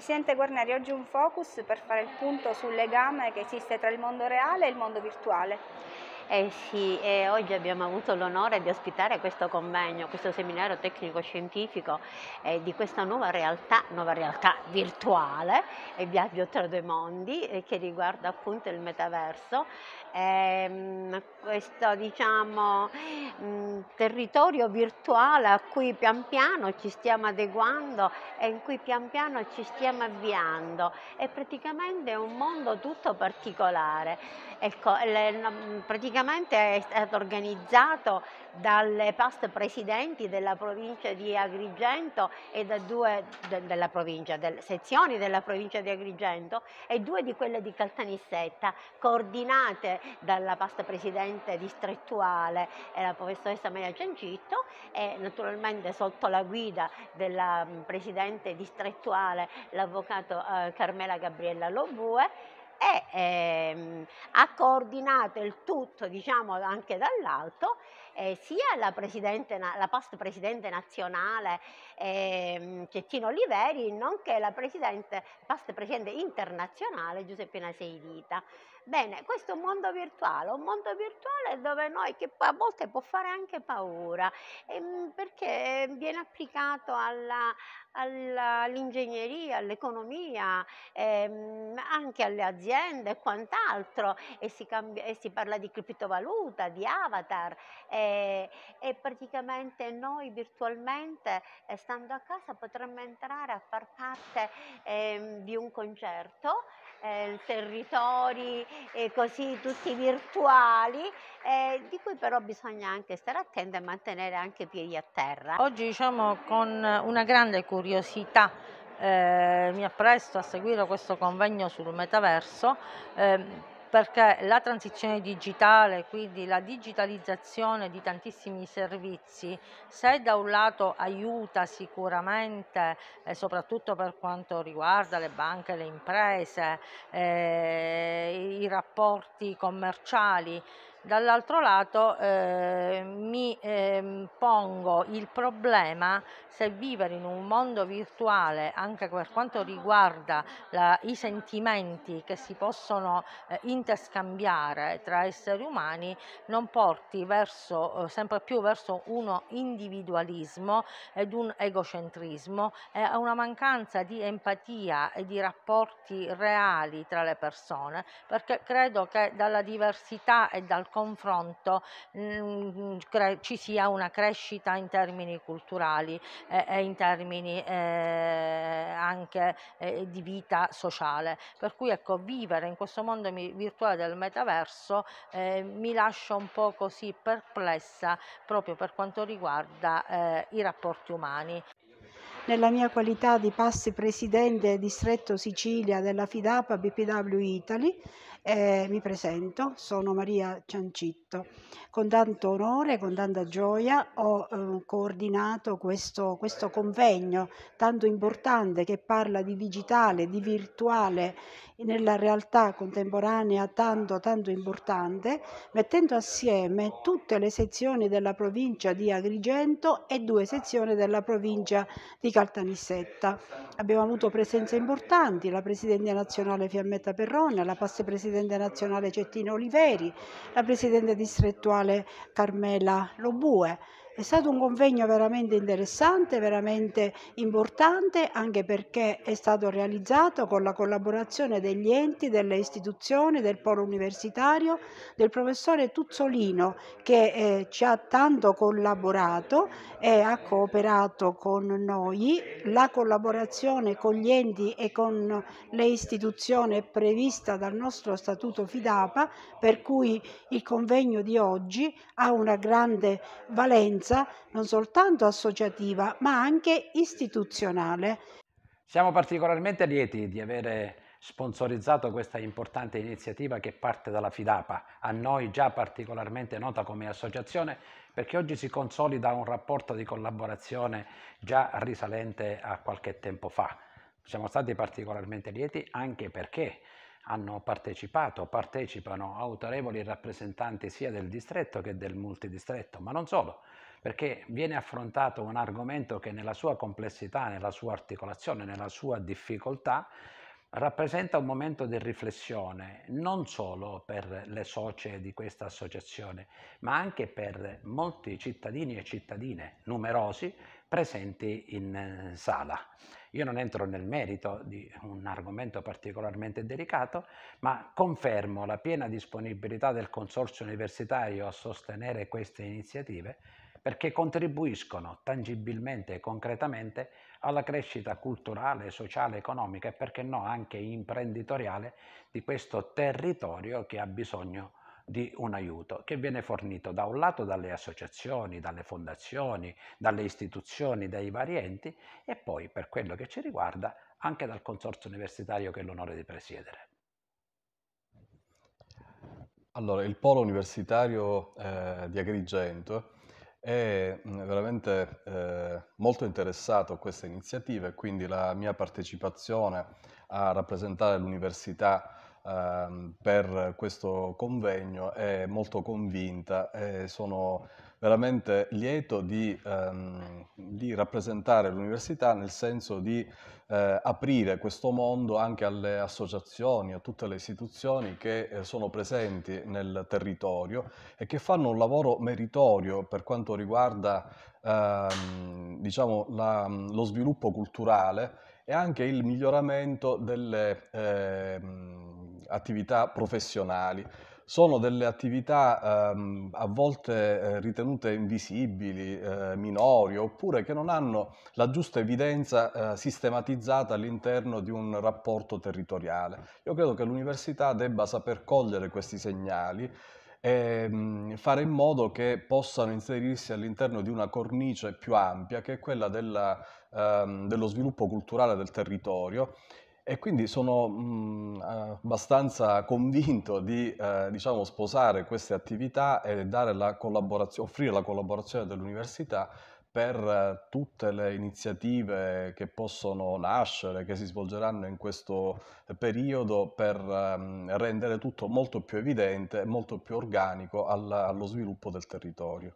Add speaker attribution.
Speaker 1: Presidente Guarneri, oggi un focus per fare il punto sul legame che esiste tra il mondo reale e il mondo virtuale.
Speaker 2: Eh sì, eh, oggi abbiamo avuto l'onore di ospitare questo convegno, questo seminario tecnico-scientifico eh, di questa nuova realtà, nuova realtà virtuale, e eh, Viaggio tra due mondi, eh, che riguarda appunto il metaverso. Ehm, questo diciamo, mh, mm, territorio virtuale a cui pian piano ci stiamo adeguando e in cui pian piano ci stiamo avviando. È praticamente un mondo tutto particolare. Ecco, le, mm, praticamente praticamente è stato organizzato dalle past presidenti della provincia di Agrigento e da due de, della provincia, de, sezioni della provincia di Agrigento e due di quelle di Caltanissetta, coordinate dalla past presidente distrettuale la professoressa Maria Ciancitto e naturalmente sotto la guida della presidente distrettuale l'avvocato eh, Carmela Gabriella Lobue e ehm, ha coordinato il tutto diciamo, anche dall'alto eh, sia la, la, past presidente nazionale ehm, Cettino Oliveri nonché la presidente, past presidente internazionale Giuseppina Seidita. Bene, questo è un mondo virtuale, un mondo virtuale dove noi, che a volte può fare anche paura, ehm, perché ehm, viene applicato alla, all'ingegneria, all'economia, ehm, anche alle aziende e quant'altro e si, cambia, e si, parla di criptovaluta, di avatar e, eh, e praticamente noi virtualmente eh, stando a casa potremmo entrare a far parte ehm, di un concerto eh, territori eh, così tutti virtuali, eh, di cui però bisogna anche stare attenti e mantenere anche i piedi a terra. Oggi
Speaker 3: diciamo con una grande curiosità eh, mi appresto a seguire questo convegno sul metaverso ehm, perché la transizione digitale, quindi la digitalizzazione di tantissimi servizi, se da un lato aiuta sicuramente, eh, soprattutto per quanto riguarda le banche, le imprese, eh, i rapporti commerciali, dall'altro lato eh, mi eh, pongo il problema se vivere in un mondo virtuale anche per quanto riguarda la, i sentimenti che si possono eh, interscambiare tra esseri umani non porti verso, eh, sempre più verso uno individualismo ed un egocentrismo e a una mancanza di empatia e di rapporti reali tra le persone perché credo che dalla diversità e dal confronto mh, mm, mm, ci sia una crescita in termini culturali eh, e in termini eh, anche eh, di vita sociale. Per cui ecco, vivere in questo mondo virtuale del metaverso eh, mi lascia un po' così perplessa proprio per quanto riguarda eh, i rapporti umani.
Speaker 1: Nella mia qualità di passi presidente distretto Sicilia della FIDAPA BPW Italy eh, mi presento, sono Maria Ciancitto. Con tanto onore, con tanta gioia ho eh, coordinato questo, questo convegno tanto importante che parla di digitale, di virtuale nella realtà contemporanea tanto tanto importante, mettendo assieme tutte le sezioni della provincia di Agrigento e due sezioni della provincia di Caltanissetta. Abbiamo avuto presenze importanti, la Presidente nazionale Fiammetta Perrone, la passe Passepresidente presidente nazionale Cettina Oliveri, la presidente distrettuale Carmela Lobue, è stato un convegno veramente interessante, veramente importante, anche perché è stato realizzato con la collaborazione degli enti, delle istituzioni, del polo universitario, del professore Tuzzolino che eh, ci ha tanto collaborato e ha cooperato con noi. La collaborazione con gli enti e con le istituzioni è prevista dal nostro statuto FIDAPA, per cui il convegno di oggi ha una grande valenza presenza non soltanto associativa ma anche istituzionale.
Speaker 4: Siamo particolarmente lieti di avere sponsorizzato questa importante iniziativa che parte dalla FIDAPA, a noi già particolarmente nota come associazione, perché oggi si consolida un rapporto di collaborazione già risalente a qualche tempo fa. Siamo stati particolarmente lieti anche perché hanno partecipato, partecipano autorevoli rappresentanti sia del distretto che del multidistretto, ma non solo, perché viene affrontato un argomento che nella sua complessità, nella sua articolazione, nella sua difficoltà rappresenta un momento di riflessione non solo per le socie di questa associazione, ma anche per molti cittadini e cittadine numerosi presenti in eh, sala. Io non entro nel merito di un argomento particolarmente delicato, ma confermo la piena disponibilità del Consorzio Universitario a sostenere queste iniziative perché contribuiscono tangibilmente e concretamente alla crescita culturale, sociale, economica e perché no anche imprenditoriale di questo territorio che ha bisogno di un aiuto che viene fornito da un lato dalle associazioni, dalle fondazioni, dalle istituzioni, dai vari enti e poi per quello che ci riguarda anche dal consorzio universitario che ho l'onore di presiedere.
Speaker 5: Allora, il polo universitario eh, di Agrigento è mm, veramente eh, molto interessato a questa iniziativa e quindi la mia partecipazione a rappresentare l'università Ehm, per questo convegno è molto convinta e sono veramente lieto di, ehm, di rappresentare l'università nel senso di eh, aprire questo mondo anche alle associazioni, a tutte le istituzioni che eh, sono presenti nel territorio e che fanno un lavoro meritorio per quanto riguarda ehm, diciamo, la, lo sviluppo culturale e anche il miglioramento delle... Ehm, attività professionali. Sono delle attività ehm, a volte eh, ritenute invisibili, eh, minori, oppure che non hanno la giusta evidenza eh, sistematizzata all'interno di un rapporto territoriale. Io credo che l'università debba saper cogliere questi segnali e ehm, fare in modo che possano inserirsi all'interno di una cornice più ampia che è quella della, ehm, dello sviluppo culturale del territorio e quindi sono mh, abbastanza convinto di eh, diciamo, sposare queste attività e la offrire la collaborazione dell'università per eh, tutte le iniziative che possono nascere, che si svolgeranno in questo periodo per ehm, rendere tutto molto più evidente e molto più organico alla, allo sviluppo del territorio.